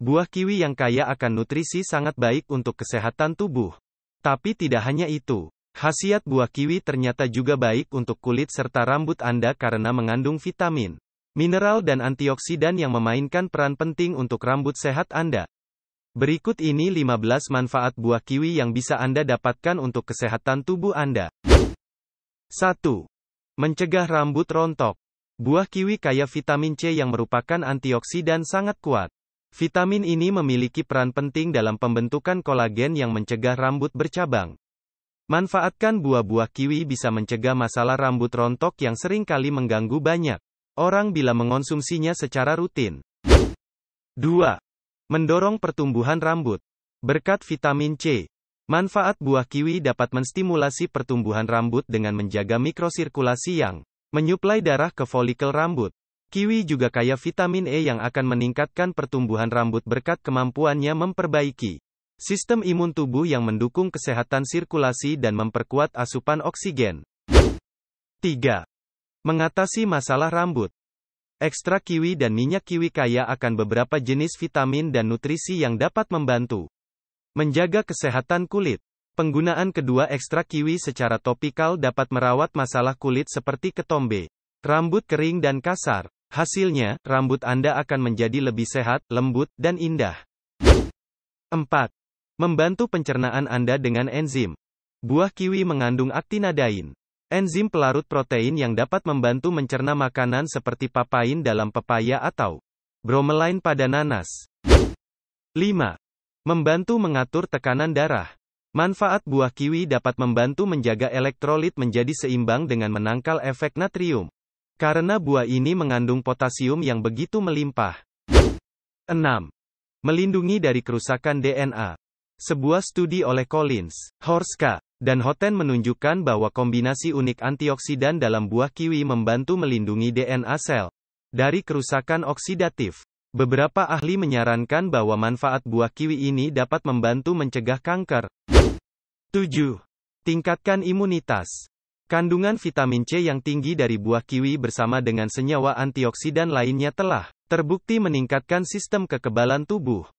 Buah kiwi yang kaya akan nutrisi sangat baik untuk kesehatan tubuh. Tapi tidak hanya itu. Khasiat buah kiwi ternyata juga baik untuk kulit serta rambut Anda karena mengandung vitamin, mineral dan antioksidan yang memainkan peran penting untuk rambut sehat Anda. Berikut ini 15 manfaat buah kiwi yang bisa Anda dapatkan untuk kesehatan tubuh Anda. 1. Mencegah rambut rontok. Buah kiwi kaya vitamin C yang merupakan antioksidan sangat kuat. Vitamin ini memiliki peran penting dalam pembentukan kolagen yang mencegah rambut bercabang. Manfaatkan buah-buah kiwi bisa mencegah masalah rambut rontok yang sering kali mengganggu banyak orang bila mengonsumsinya secara rutin. 2. Mendorong pertumbuhan rambut. Berkat vitamin C, manfaat buah kiwi dapat menstimulasi pertumbuhan rambut dengan menjaga mikrosirkulasi yang menyuplai darah ke folikel rambut. Kiwi juga kaya vitamin E yang akan meningkatkan pertumbuhan rambut berkat kemampuannya memperbaiki sistem imun tubuh yang mendukung kesehatan sirkulasi dan memperkuat asupan oksigen. 3. Mengatasi masalah rambut. Ekstrak kiwi dan minyak kiwi kaya akan beberapa jenis vitamin dan nutrisi yang dapat membantu menjaga kesehatan kulit. Penggunaan kedua ekstrak kiwi secara topikal dapat merawat masalah kulit seperti ketombe, rambut kering dan kasar. Hasilnya, rambut Anda akan menjadi lebih sehat, lembut, dan indah. 4. Membantu pencernaan Anda dengan enzim. Buah kiwi mengandung aktinadain. Enzim pelarut protein yang dapat membantu mencerna makanan seperti papain dalam pepaya atau bromelain pada nanas. 5. Membantu mengatur tekanan darah. Manfaat buah kiwi dapat membantu menjaga elektrolit menjadi seimbang dengan menangkal efek natrium. Karena buah ini mengandung potasium yang begitu melimpah. 6. Melindungi dari kerusakan DNA. Sebuah studi oleh Collins, Horska, dan Hoten menunjukkan bahwa kombinasi unik antioksidan dalam buah kiwi membantu melindungi DNA sel dari kerusakan oksidatif. Beberapa ahli menyarankan bahwa manfaat buah kiwi ini dapat membantu mencegah kanker. 7. Tingkatkan imunitas. Kandungan vitamin C yang tinggi dari buah kiwi bersama dengan senyawa antioksidan lainnya telah terbukti meningkatkan sistem kekebalan tubuh.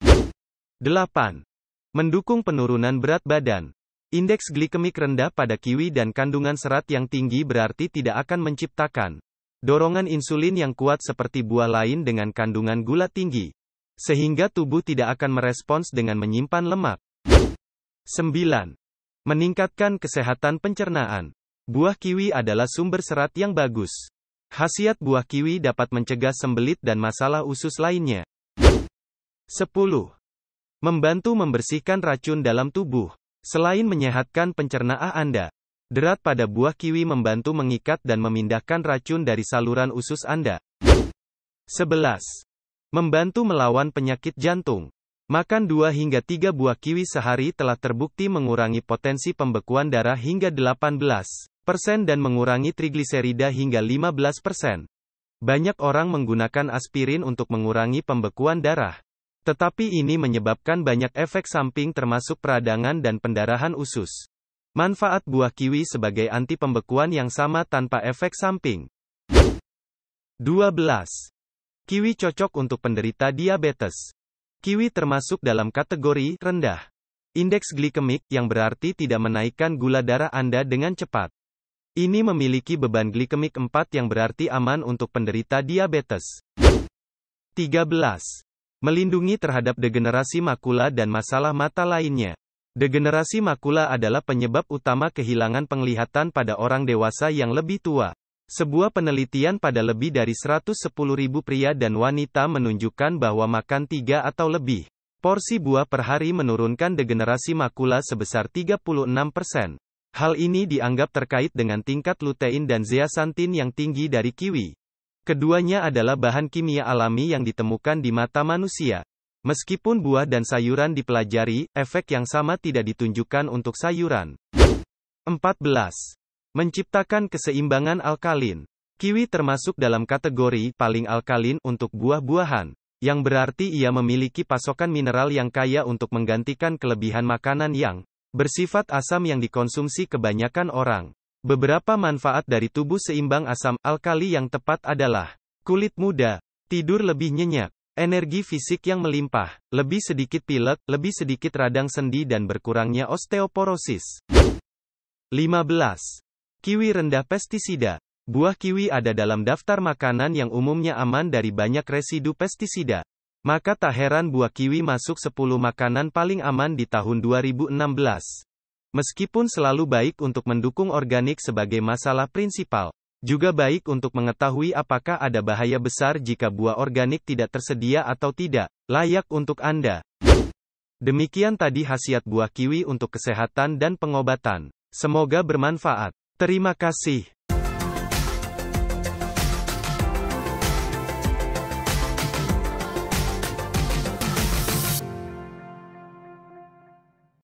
8. Mendukung penurunan berat badan. Indeks glikemik rendah pada kiwi dan kandungan serat yang tinggi berarti tidak akan menciptakan dorongan insulin yang kuat seperti buah lain dengan kandungan gula tinggi, sehingga tubuh tidak akan merespons dengan menyimpan lemak. 9. Meningkatkan kesehatan pencernaan. Buah kiwi adalah sumber serat yang bagus. Khasiat buah kiwi dapat mencegah sembelit dan masalah usus lainnya. 10. Membantu membersihkan racun dalam tubuh. Selain menyehatkan pencernaan Anda, derat pada buah kiwi membantu mengikat dan memindahkan racun dari saluran usus Anda. 11. Membantu melawan penyakit jantung. Makan 2 hingga 3 buah kiwi sehari telah terbukti mengurangi potensi pembekuan darah hingga 18. Persen dan mengurangi trigliserida hingga 15%. persen. Banyak orang menggunakan aspirin untuk mengurangi pembekuan darah. Tetapi ini menyebabkan banyak efek samping termasuk peradangan dan pendarahan usus. Manfaat buah kiwi sebagai anti pembekuan yang sama tanpa efek samping. 12. Kiwi cocok untuk penderita diabetes. Kiwi termasuk dalam kategori rendah. Indeks glikemik, yang berarti tidak menaikkan gula darah Anda dengan cepat. Ini memiliki beban glikemik 4 yang berarti aman untuk penderita diabetes. 13. Melindungi terhadap degenerasi makula dan masalah mata lainnya. Degenerasi makula adalah penyebab utama kehilangan penglihatan pada orang dewasa yang lebih tua. Sebuah penelitian pada lebih dari 110.000 pria dan wanita menunjukkan bahwa makan tiga atau lebih porsi buah per hari menurunkan degenerasi makula sebesar 36%. Hal ini dianggap terkait dengan tingkat lutein dan zeaxanthin yang tinggi dari kiwi. Keduanya adalah bahan kimia alami yang ditemukan di mata manusia. Meskipun buah dan sayuran dipelajari, efek yang sama tidak ditunjukkan untuk sayuran. 14. Menciptakan keseimbangan alkalin. Kiwi termasuk dalam kategori paling alkalin untuk buah-buahan, yang berarti ia memiliki pasokan mineral yang kaya untuk menggantikan kelebihan makanan yang Bersifat asam yang dikonsumsi kebanyakan orang. Beberapa manfaat dari tubuh seimbang asam alkali yang tepat adalah kulit muda, tidur lebih nyenyak, energi fisik yang melimpah, lebih sedikit pilek, lebih sedikit radang sendi dan berkurangnya osteoporosis. 15. Kiwi rendah pestisida. Buah kiwi ada dalam daftar makanan yang umumnya aman dari banyak residu pestisida, maka tak heran buah kiwi masuk 10 makanan paling aman di tahun 2016. Meskipun selalu baik untuk mendukung organik sebagai masalah prinsipal, juga baik untuk mengetahui apakah ada bahaya besar jika buah organik tidak tersedia atau tidak, layak untuk Anda. Demikian tadi khasiat buah kiwi untuk kesehatan dan pengobatan. Semoga bermanfaat. Terima kasih.